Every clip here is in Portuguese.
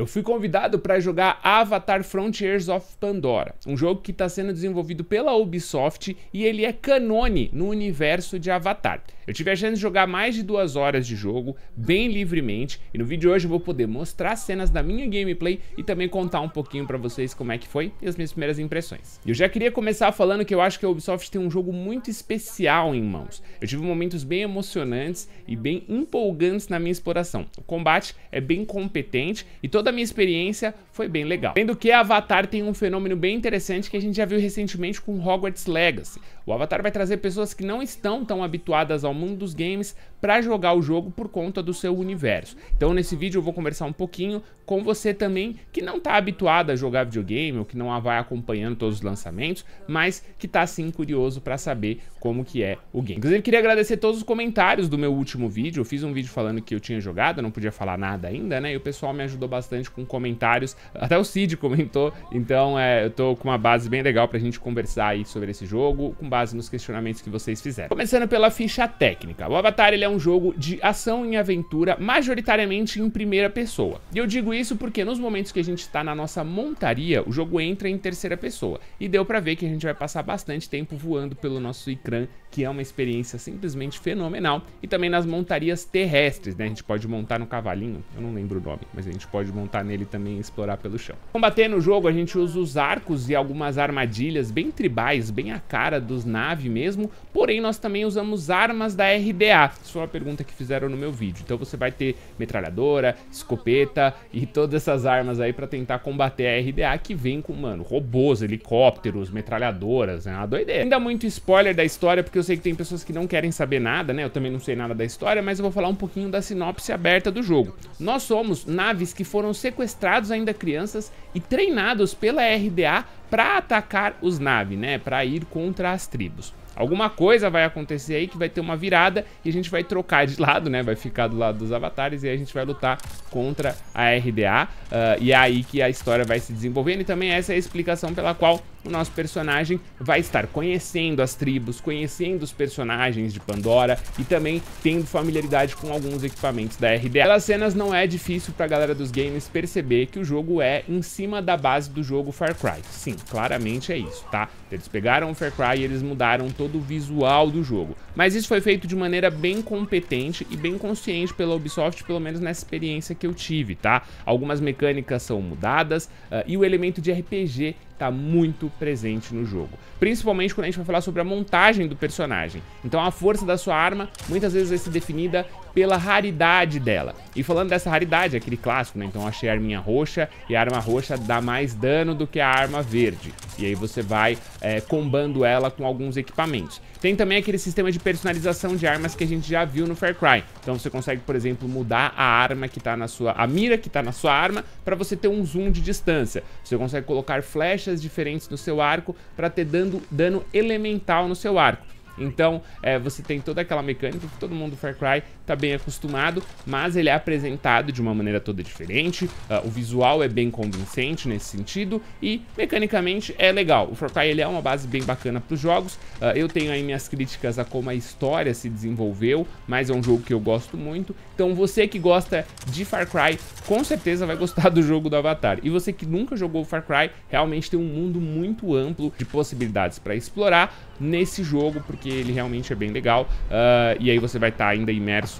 Eu fui convidado para jogar Avatar Frontiers of Pandora, um jogo que está sendo desenvolvido pela Ubisoft e ele é canone no universo de Avatar. Eu tive a chance de jogar mais de duas horas de jogo, bem livremente, e no vídeo de hoje eu vou poder mostrar cenas da minha gameplay e também contar um pouquinho para vocês como é que foi e as minhas primeiras impressões. Eu já queria começar falando que eu acho que a Ubisoft tem um jogo muito especial em mãos. Eu tive momentos bem emocionantes e bem empolgantes na minha exploração. O combate é bem competente e toda a minha experiência foi bem legal. Vendo que Avatar tem um fenômeno bem interessante que a gente já viu recentemente com Hogwarts Legacy. O Avatar vai trazer pessoas que não estão tão habituadas ao mundo dos games para jogar o jogo por conta do seu universo. Então nesse vídeo eu vou conversar um pouquinho com você também que não está habituado a jogar videogame ou que não vai acompanhando todos os lançamentos, mas que está sim curioso para saber como que é o game. Inclusive, queria agradecer todos os comentários do meu último vídeo. Eu fiz um vídeo falando que eu tinha jogado, não podia falar nada ainda, né? E o pessoal me ajudou bastante com comentários. Até o Cid comentou. Então, é, eu tô com uma base bem legal pra gente conversar aí sobre esse jogo, com base nos questionamentos que vocês fizeram. Começando pela ficha técnica. O Avatar, ele é um jogo de ação e aventura, majoritariamente em primeira pessoa. E eu digo isso isso porque nos momentos que a gente está na nossa montaria, o jogo entra em terceira pessoa. E deu para ver que a gente vai passar bastante tempo voando pelo nosso ecrã que é uma experiência simplesmente fenomenal, e também nas montarias terrestres, né? A gente pode montar no cavalinho, eu não lembro o nome, mas a gente pode montar nele também e explorar pelo chão. Combater no jogo, a gente usa os arcos e algumas armadilhas bem tribais, bem a cara dos nave mesmo, porém nós também usamos armas da RDA. Isso foi uma pergunta que fizeram no meu vídeo. Então você vai ter metralhadora, escopeta e todas essas armas aí para tentar combater a RDA que vem com, mano, robôs, helicópteros, metralhadoras, é né? uma doideira. Ainda muito spoiler da história porque eu sei que tem pessoas que não querem saber nada, né? Eu também não sei nada da história, mas eu vou falar um pouquinho da sinopse aberta do jogo. Nós somos naves que foram sequestrados ainda crianças e treinados pela RDA para atacar os naves, né? Para ir contra as tribos. Alguma coisa vai acontecer aí que vai ter uma virada e a gente vai trocar de lado, né? Vai ficar do lado dos avatares e a gente vai lutar contra a RDA. Uh, ah, e é aí que a história vai se desenvolvendo e também essa é a explicação pela qual o nosso personagem vai estar conhecendo as tribos, conhecendo os personagens de Pandora e também tendo familiaridade com alguns equipamentos da RDA. Pelas cenas não é difícil para a galera dos games perceber que o jogo é em cima da base do jogo Far Cry. Sim, claramente é isso, tá? Eles pegaram o Far Cry e eles mudaram todo o visual do jogo. Mas isso foi feito de maneira bem competente e bem consciente pela Ubisoft, pelo menos nessa experiência que eu tive, tá? Algumas mecânicas são mudadas uh, e o elemento de RPG está muito presente no jogo. Principalmente quando a gente vai falar sobre a montagem do personagem. Então a força da sua arma muitas vezes vai ser definida pela raridade dela. E falando dessa raridade, é aquele clássico, né? Então achei a arminha roxa e a arma roxa dá mais dano do que a arma verde. E aí você vai é, combando ela com alguns equipamentos. Tem também aquele sistema de personalização de armas que a gente já viu no Far Cry. Então você consegue, por exemplo, mudar a arma que tá na sua... a mira que tá na sua arma para você ter um zoom de distância. Você consegue colocar flechas diferentes no seu arco para ter dando, dano elemental no seu arco. Então, é, você tem toda aquela mecânica que todo mundo do Far Cry tá bem acostumado, mas ele é apresentado de uma maneira toda diferente, uh, o visual é bem convincente nesse sentido e mecanicamente é legal. O Far Cry ele é uma base bem bacana para os jogos, uh, eu tenho aí minhas críticas a como a história se desenvolveu, mas é um jogo que eu gosto muito, então você que gosta de Far Cry com certeza vai gostar do jogo do Avatar. E você que nunca jogou Far Cry, realmente tem um mundo muito amplo de possibilidades para explorar nesse jogo, porque ele realmente é bem legal uh, e aí você vai estar tá ainda imerso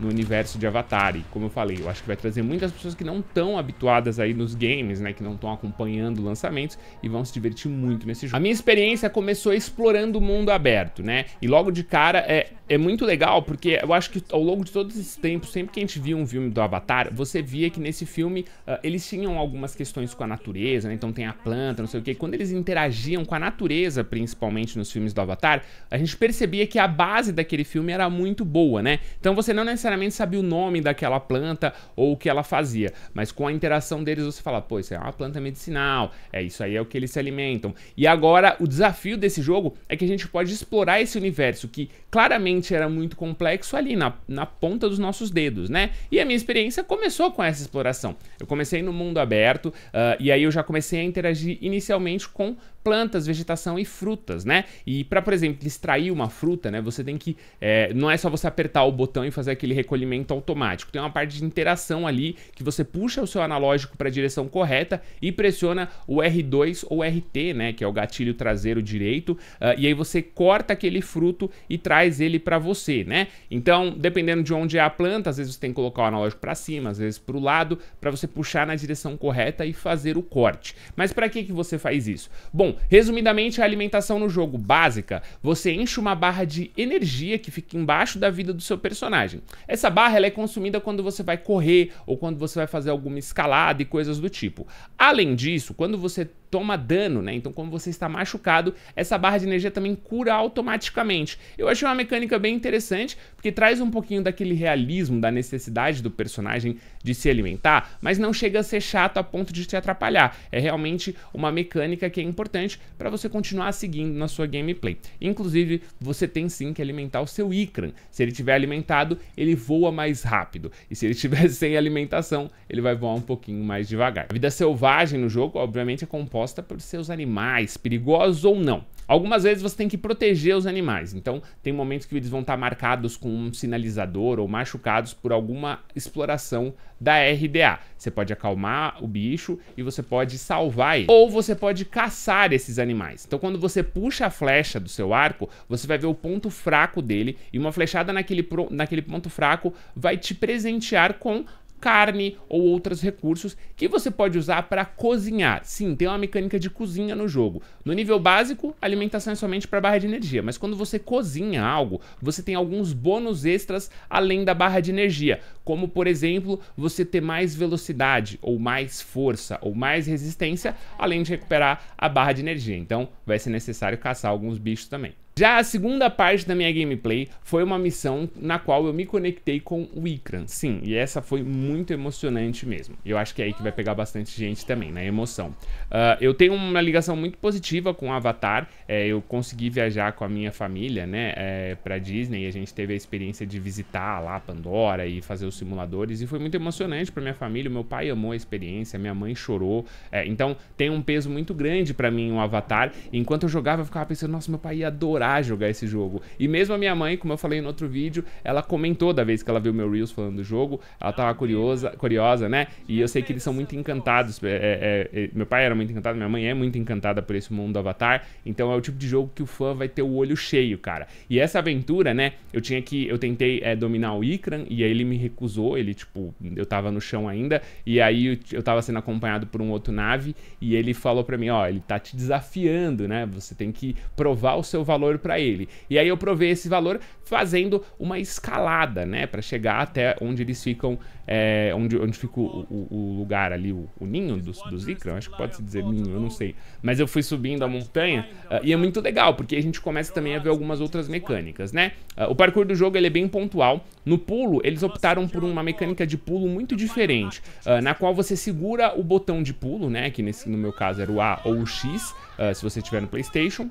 no universo de Avatar. E como eu falei, eu acho que vai trazer muitas pessoas que não estão habituadas aí nos games, né? Que não estão acompanhando lançamentos e vão se divertir muito nesse jogo. A minha experiência começou explorando o mundo aberto, né? E logo de cara é, é muito legal, porque eu acho que ao longo de todos esses tempos, sempre que a gente via um filme do Avatar, você via que nesse filme uh, eles tinham algumas questões com a natureza, né? Então tem a planta, não sei o que. Quando eles interagiam com a natureza, principalmente nos filmes do Avatar, a gente percebia que a base daquele filme era muito boa, né? Então você não necessariamente necessariamente sabia o nome daquela planta ou o que ela fazia, mas com a interação deles você fala, pô, isso é uma planta medicinal, é isso aí é o que eles se alimentam. E agora o desafio desse jogo é que a gente pode explorar esse universo que claramente era muito complexo ali na, na ponta dos nossos dedos, né? E a minha experiência começou com essa exploração. Eu comecei no mundo aberto uh, e aí eu já comecei a interagir inicialmente com plantas, vegetação e frutas, né? E para, por exemplo, extrair uma fruta, né? Você tem que é, não é só você apertar o botão e fazer aquele recolhimento automático. Tem uma parte de interação ali que você puxa o seu analógico para a direção correta e pressiona o R2 ou RT, né, que é o gatilho traseiro direito, uh, e aí você corta aquele fruto e traz ele para você, né? Então, dependendo de onde é a planta, às vezes você tem que colocar o analógico para cima, às vezes para o lado, para você puxar na direção correta e fazer o corte. Mas para que que você faz isso? Bom, resumidamente a alimentação no jogo básica, você enche uma barra de energia que fica embaixo da vida do seu personagem. Essa barra ela é consumida quando você vai correr ou quando você vai fazer alguma escalada e coisas do tipo. Além disso, quando você toma dano, né? Então, quando você está machucado, essa barra de energia também cura automaticamente. Eu achei uma mecânica bem interessante, porque traz um pouquinho daquele realismo, da necessidade do personagem de se alimentar, mas não chega a ser chato a ponto de te atrapalhar. É realmente uma mecânica que é importante para você continuar seguindo na sua gameplay. Inclusive, você tem sim que alimentar o seu Ikran. Se ele tiver alimentado, ele ele voa mais rápido. E se ele estiver sem alimentação, ele vai voar um pouquinho mais devagar. A vida selvagem no jogo, obviamente, é composta por seus animais, perigosos ou não. Algumas vezes você tem que proteger os animais, então tem momentos que eles vão estar marcados com um sinalizador ou machucados por alguma exploração da RDA. Você pode acalmar o bicho e você pode salvar ele. Ou você pode caçar esses animais. Então quando você puxa a flecha do seu arco, você vai ver o ponto fraco dele e uma flechada naquele, naquele ponto fraco vai te presentear com carne ou outros recursos que você pode usar para cozinhar. Sim, tem uma mecânica de cozinha no jogo. No nível básico, alimentação é somente para barra de energia, mas quando você cozinha algo, você tem alguns bônus extras além da barra de energia, como por exemplo, você ter mais velocidade ou mais força ou mais resistência, além de recuperar a barra de energia. Então, vai ser necessário caçar alguns bichos também. Já a segunda parte da minha gameplay foi uma missão na qual eu me conectei com o Ikran. Sim, e essa foi muito emocionante mesmo. Eu acho que é aí que vai pegar bastante gente também, na né? emoção. Uh, eu tenho uma ligação muito positiva com o Avatar. É, eu consegui viajar com a minha família, né, é, pra Disney. E a gente teve a experiência de visitar lá Pandora e fazer os simuladores. E foi muito emocionante pra minha família. Meu pai amou a experiência, minha mãe chorou. É, então tem um peso muito grande pra mim o um Avatar. Enquanto eu jogava, eu ficava pensando, nossa, meu pai ia adorar adorar jogar esse jogo. E mesmo a minha mãe, como eu falei no outro vídeo, ela comentou da vez que ela viu meu Reels falando do jogo, ela tava ah, curiosa, curiosa né? E eu sei que eles são muito encantados. É, é, é, é, meu pai era muito encantado, minha mãe é muito encantada por esse mundo do Avatar. Então é o tipo de jogo que o fã vai ter o olho cheio, cara. E essa aventura, né? Eu tinha que. Eu tentei é, dominar o Ikran e aí ele me recusou. Ele, tipo, eu tava no chão ainda. E aí eu, eu tava sendo acompanhado por um outro nave. E ele falou pra mim: ó, ele tá te desafiando, né? Você tem que provar o seu valor valor para ele. E aí eu provei esse valor fazendo uma escalada, né? Para chegar até onde eles ficam, é, onde, onde fica o, o, o lugar ali, o, o ninho dos, dos acho que pode se dizer ninho, eu não sei. Mas eu fui subindo a montanha uh, e é muito legal, porque a gente começa também a ver algumas outras mecânicas, né? Uh, o parkour do jogo ele é bem pontual. No pulo, eles optaram por uma mecânica de pulo muito diferente, uh, na qual você segura o botão de pulo, né? Que nesse, no meu caso era o A ou o X, se você tiver no PlayStation.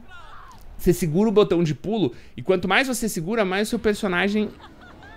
Você segura o botão de pulo e quanto mais você segura, mais o seu personagem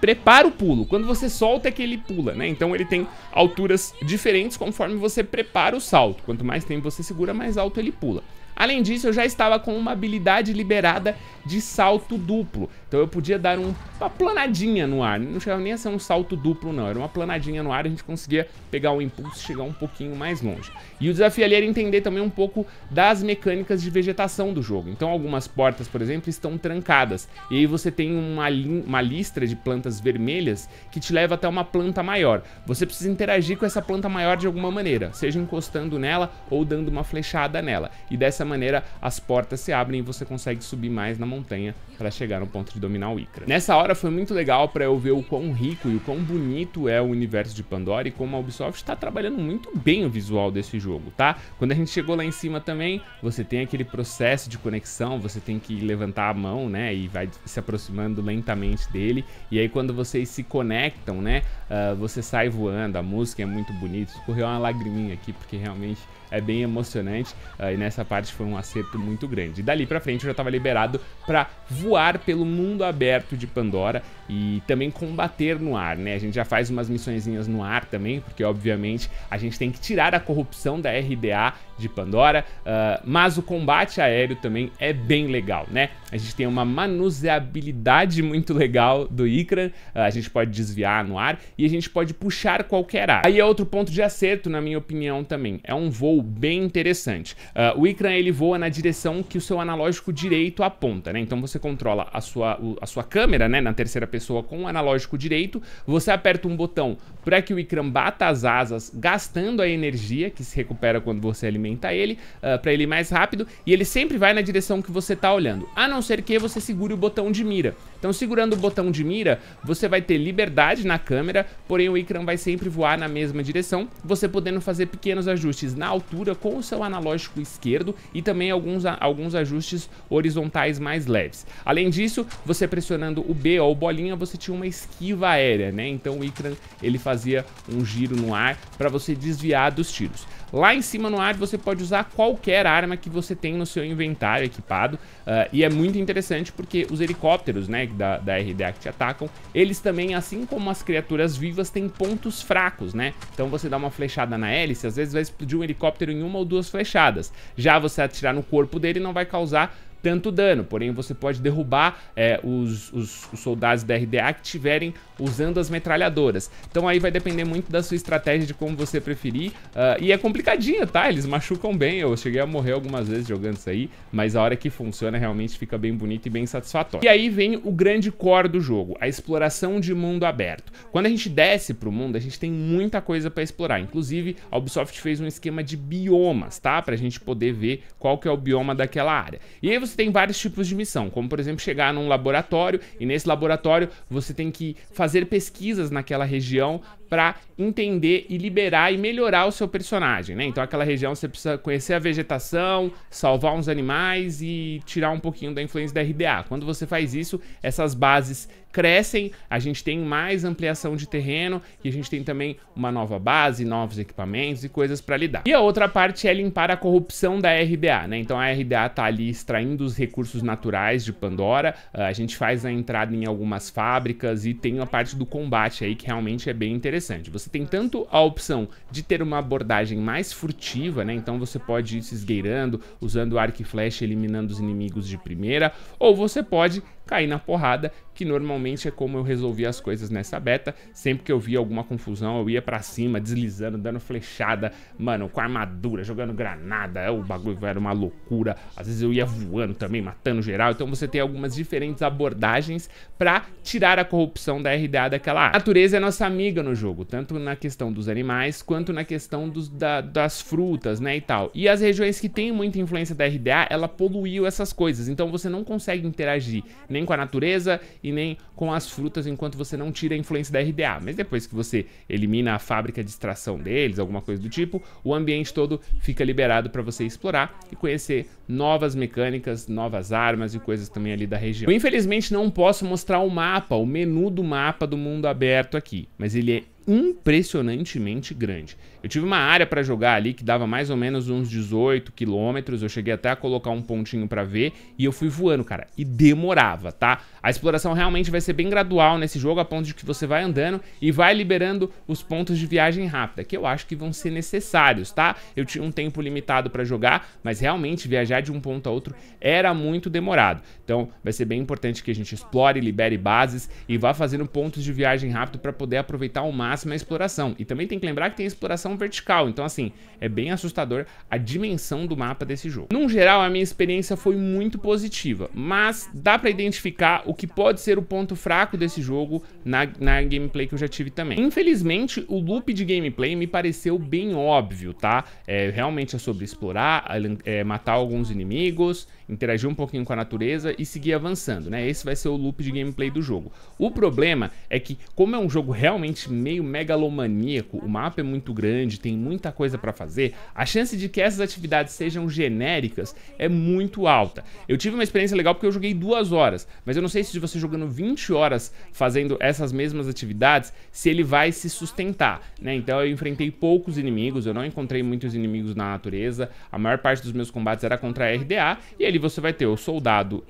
prepara o pulo. Quando você solta é que ele pula, né? Então ele tem alturas diferentes conforme você prepara o salto. Quanto mais tempo você segura, mais alto ele pula. Além disso, eu já estava com uma habilidade liberada de salto duplo. Então eu podia dar um, uma planadinha no ar. Não chegava nem a ser um salto duplo, não. Era uma planadinha no ar, e a gente conseguia pegar o impulso e chegar um pouquinho mais longe. E o desafio ali era entender também um pouco das mecânicas de vegetação do jogo. Então algumas portas, por exemplo, estão trancadas. E aí você tem uma, uma listra de plantas vermelhas que te leva até uma planta maior. Você precisa interagir com essa planta maior de alguma maneira, seja encostando nela ou dando uma flechada nela. E dessa maneira, as portas se abrem e você consegue subir mais na montanha para chegar no ponto de dominar o Ikra. Nessa hora foi muito legal para eu ver o quão rico e o quão bonito é o universo de Pandora e como a Ubisoft está trabalhando muito bem o visual desse jogo, tá? Quando a gente chegou lá em cima também, você tem aquele processo de conexão, você tem que levantar a mão, né, e vai se aproximando lentamente dele, e aí quando vocês se conectam, né, uh, você sai voando, a música é muito bonita, escorreu uma lagriminha aqui, porque realmente é bem emocionante. Uh, e nessa parte foi um acerto muito grande. E dali pra frente eu já estava liberado para voar pelo mundo aberto de Pandora e também combater no ar, né? A gente já faz umas missõezinhas no ar também, porque obviamente a gente tem que tirar a corrupção da RDA de Pandora, uh, mas o combate aéreo também é bem legal, né? A gente tem uma manuseabilidade muito legal do Ikran, uh, a gente pode desviar no ar e a gente pode puxar qualquer ar. Aí é outro ponto de acerto, na minha opinião também, é um voo voo bem interessante. Uh, o Ikran ele voa na direção que o seu analógico direito aponta, né? Então você controla a sua, o, a sua câmera, né, na terceira pessoa com o analógico direito, você aperta um botão para que o Ikran bata as asas, gastando a energia que se recupera quando você alimenta ele, uh, ah, para ele ir mais rápido, e ele sempre vai na direção que você está olhando, a não ser que você segure o botão de mira. Então segurando o botão de mira, você vai ter liberdade na câmera, porém o Ikran vai sempre voar na mesma direção, você podendo fazer pequenos ajustes na altura altura com o seu analógico esquerdo e também alguns, alguns ajustes horizontais mais leves. Além disso, você pressionando o B ou bolinha, você tinha uma esquiva aérea, né? Então o Ikran ele fazia um giro no ar para você desviar dos tiros. Lá em cima no ar você pode usar qualquer arma que você tem no seu inventário equipado. Uh, e é muito interessante porque os helicópteros né, da, da RDA que te atacam, eles também, assim como as criaturas vivas, têm pontos fracos, né? Então você dá uma flechada na hélice, às vezes vai explodir um helicóptero em uma ou duas flechadas. Já você atirar no corpo dele não vai causar tanto dano, porém você pode derrubar é, os, os, os, soldados da RDA que estiverem usando as metralhadoras. Então aí vai depender muito da sua estratégia, de como você preferir, uh, e é complicadinha, tá? Eles machucam bem, eu cheguei a morrer algumas vezes jogando isso aí, mas a hora que funciona realmente fica bem bonito e bem satisfatório. E aí vem o grande core do jogo, a exploração de mundo aberto. Quando a gente desce pro mundo, a gente tem muita coisa para explorar, inclusive a Ubisoft fez um esquema de biomas, tá? Pra gente poder ver qual que é o bioma daquela área. E aí você tem vários tipos de missão, como por exemplo chegar num laboratório e nesse laboratório você tem que fazer pesquisas naquela região para entender e liberar e melhorar o seu personagem, né? Então aquela região você precisa conhecer a vegetação, salvar uns animais e tirar um pouquinho da influência da RDA. Quando você faz isso, essas bases crescem, a gente tem mais ampliação de terreno e a gente tem também uma nova base, novos equipamentos e coisas para lidar. E a outra parte é limpar a corrupção da RDA, né? Então a RDA tá ali extraindo os recursos naturais de Pandora, ah, a gente faz a entrada em algumas fábricas e tem a parte do combate aí que realmente é bem interessante. Você tem tanto a opção de ter uma abordagem mais furtiva, né? Então você pode ir se esgueirando, usando arco e flecha, eliminando os inimigos de primeira, ou você pode cair na porrada, que normalmente é como eu resolvia as coisas nessa beta. Sempre que eu via alguma confusão, eu ia para cima, deslizando, dando flechada, mano, com armadura, jogando granada, o bagulho era uma loucura. Às vezes eu ia voando também, matando geral. Então você tem algumas diferentes abordagens para tirar a corrupção da RDA daquela área. A natureza é nossa amiga no jogo, tanto na questão dos animais quanto na questão dos, da, das frutas, né, e tal. E as regiões que têm muita influência da RDA, ela poluiu essas coisas, então você não consegue interagir nem com a natureza e nem com as frutas, enquanto você não tira a influência da RDA. Mas depois que você elimina a fábrica de extração deles, alguma coisa do tipo, o ambiente todo fica liberado para você explorar e conhecer novas mecânicas, novas armas e coisas também ali da região. Eu, infelizmente, não posso mostrar o mapa, o menu do mapa do mundo aberto aqui, mas ele é impressionantemente grande. Eu tive uma área para jogar ali que dava mais ou menos uns 18 quilômetros, eu cheguei até a colocar um pontinho para ver e eu fui voando, cara, e demorava, tá? A exploração realmente vai ser bem gradual nesse jogo, a ponto de que você vai andando e vai liberando os pontos de viagem rápida, que eu acho que vão ser necessários, tá? Eu tinha um tempo limitado para jogar, mas realmente viajar de um ponto a outro era muito demorado. Então, vai ser bem importante que a gente explore, libere bases e vá fazendo pontos de viagem rápido para poder aproveitar o máximo máxima é a exploração. E também tem que lembrar que tem exploração vertical, então assim, é bem assustador a dimensão do mapa desse jogo. Num geral, a minha experiência foi muito positiva, mas dá pra identificar o que pode ser o ponto fraco desse jogo na, na gameplay que eu já tive também. Infelizmente, o loop de gameplay me pareceu bem óbvio, tá? É, realmente é sobre explorar, é, matar alguns inimigos, interagir um pouquinho com a natureza e seguir avançando, né? Esse vai ser o loop de gameplay do jogo. O problema é que, como é um jogo realmente meio megalomaníaco, o mapa é muito grande, tem muita coisa para fazer, a chance de que essas atividades sejam genéricas é muito alta. Eu tive uma experiência legal porque eu joguei duas horas, mas eu não sei se você jogando 20 horas fazendo essas mesmas atividades, se ele vai se sustentar, né? Então eu enfrentei poucos inimigos, eu não encontrei muitos inimigos na natureza, a maior parte dos meus combates era contra a RDA, e ali você vai ter o soldado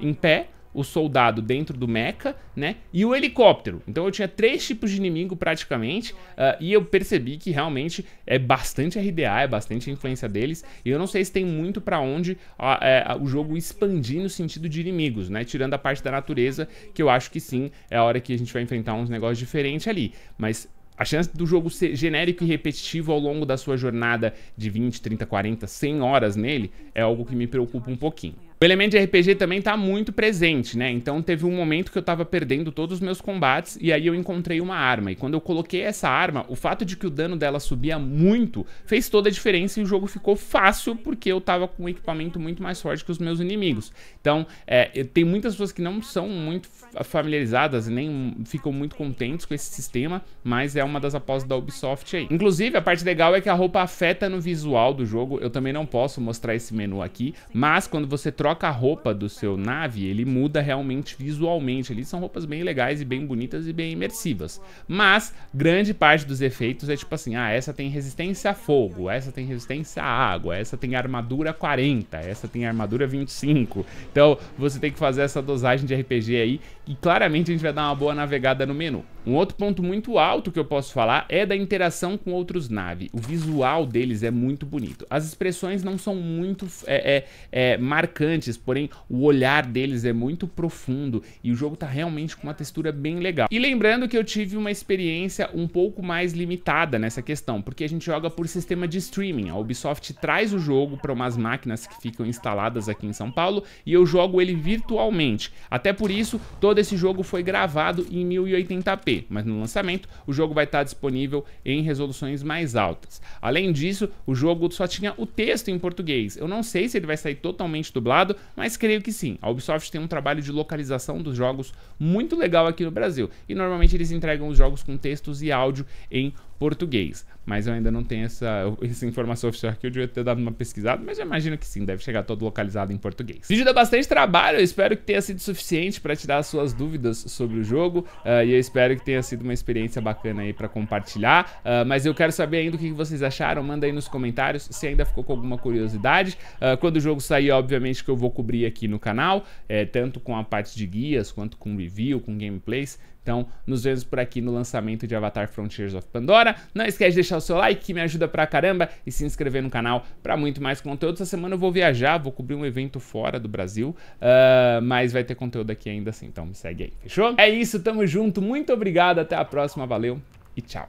em pé, o soldado dentro do mecha, né? E o helicóptero. Então eu tinha três tipos de inimigo praticamente, uh, e eu percebi que realmente é bastante RDA, é bastante influência deles, e eu não sei se tem muito para onde ah, é, o jogo expandir no sentido de inimigos, né? Tirando a parte da natureza, que eu acho que sim, é a hora que a gente vai enfrentar uns negócios diferentes ali. Mas a chance do jogo ser genérico e repetitivo ao longo da sua jornada de 20, 30, 40, 100 horas nele é algo que me preocupa um pouquinho. O elemento de RPG também tá muito presente, né? Então teve um momento que eu tava perdendo todos os meus combates e aí eu encontrei uma arma. E quando eu coloquei essa arma, o fato de que o dano dela subia muito fez toda a diferença e o jogo ficou fácil porque eu tava com um equipamento muito mais forte que os meus inimigos. Então, é, tem muitas pessoas que não são muito familiarizadas nem ficam muito contentes com esse sistema, mas é uma das apostas da Ubisoft aí. Inclusive, a parte legal é que a roupa afeta no visual do jogo. Eu também não posso mostrar esse menu aqui, mas quando você troca troca a roupa do seu nave, ele muda realmente visualmente. Ali são roupas bem legais e bem bonitas e bem imersivas. Mas grande parte dos efeitos é tipo assim: ah, essa tem resistência a fogo, essa tem resistência à água, essa tem armadura 40, essa tem armadura 25. Então você tem que fazer essa dosagem de RPG aí. E claramente a gente vai dar uma boa navegada no menu. Um outro ponto muito alto que eu posso falar é da interação com outros nave. O visual deles é muito bonito. As expressões não são muito é, é, é, marcantes, porém o olhar deles é muito profundo e o jogo está realmente com uma textura bem legal. E lembrando que eu tive uma experiência um pouco mais limitada nessa questão, porque a gente joga por sistema de streaming. A Ubisoft traz o jogo para umas máquinas que ficam instaladas aqui em São Paulo e eu jogo ele virtualmente. Até por isso, todo esse jogo foi gravado em 1080p mas no lançamento o jogo vai estar disponível em resoluções mais altas. Além disso, o jogo só tinha o texto em português. Eu não sei se ele vai sair totalmente dublado, mas creio que sim. A Ubisoft tem um trabalho de localização dos jogos muito legal aqui no Brasil e normalmente eles entregam os jogos com textos e áudio em português. Mas eu ainda não tenho essa, essa informação oficial aqui, eu devia ter dado uma pesquisada, mas eu imagino que sim, deve chegar todo localizado em português. O vídeo dá bastante trabalho, eu espero que tenha sido suficiente para tirar as suas dúvidas sobre o jogo, uh, e eu espero que tenha sido uma experiência bacana aí para compartilhar, uh, mas eu quero saber ainda o que vocês acharam, manda aí nos comentários se ainda ficou com alguma curiosidade. Uh, quando o jogo sair, obviamente que eu vou cobrir aqui no canal, tanto com a parte de guias, quanto com review, com gameplays, então, nos vemos por aqui no lançamento de Avatar Frontiers of Pandora. Não esquece de deixar o seu like, que me ajuda pra caramba, e se inscrever no canal para muito mais conteúdo. Essa semana eu vou viajar, vou cobrir um evento fora do Brasil, uh, mas vai ter conteúdo aqui ainda assim, então me segue aí, fechou? É isso, tamo junto, muito obrigado, até a próxima, valeu e tchau!